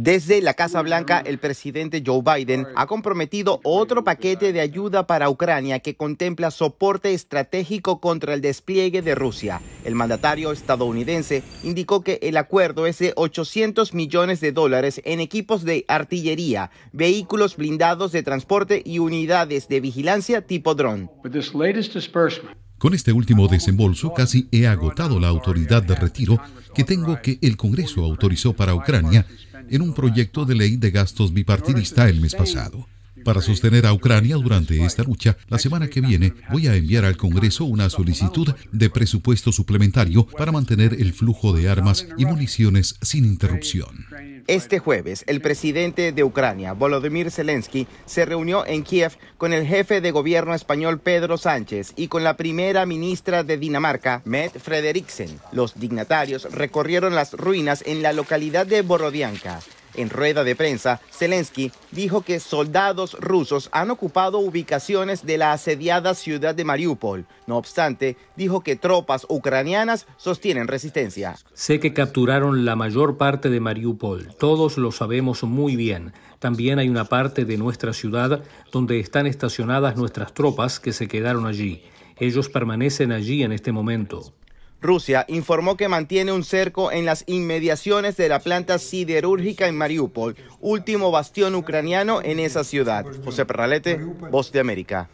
Desde la Casa Blanca, el presidente Joe Biden ha comprometido otro paquete de ayuda para Ucrania que contempla soporte estratégico contra el despliegue de Rusia. El mandatario estadounidense indicó que el acuerdo es de 800 millones de dólares en equipos de artillería, vehículos blindados de transporte y unidades de vigilancia tipo dron. Con este último desembolso casi he agotado la autoridad de retiro que tengo que el Congreso autorizó para Ucrania en un proyecto de ley de gastos bipartidista el mes pasado. Para sostener a Ucrania durante esta lucha, la semana que viene voy a enviar al Congreso una solicitud de presupuesto suplementario para mantener el flujo de armas y municiones sin interrupción. Este jueves, el presidente de Ucrania, Volodymyr Zelensky, se reunió en Kiev con el jefe de gobierno español Pedro Sánchez y con la primera ministra de Dinamarca, Met Frederiksen. Los dignatarios recorrieron las ruinas en la localidad de Borodianka en rueda de prensa, Zelensky dijo que soldados rusos han ocupado ubicaciones de la asediada ciudad de Mariupol. No obstante, dijo que tropas ucranianas sostienen resistencia. Sé que capturaron la mayor parte de Mariupol, todos lo sabemos muy bien. También hay una parte de nuestra ciudad donde están estacionadas nuestras tropas que se quedaron allí. Ellos permanecen allí en este momento. Rusia informó que mantiene un cerco en las inmediaciones de la planta siderúrgica en Mariupol, último bastión ucraniano en esa ciudad. José Perralete, Voz de América.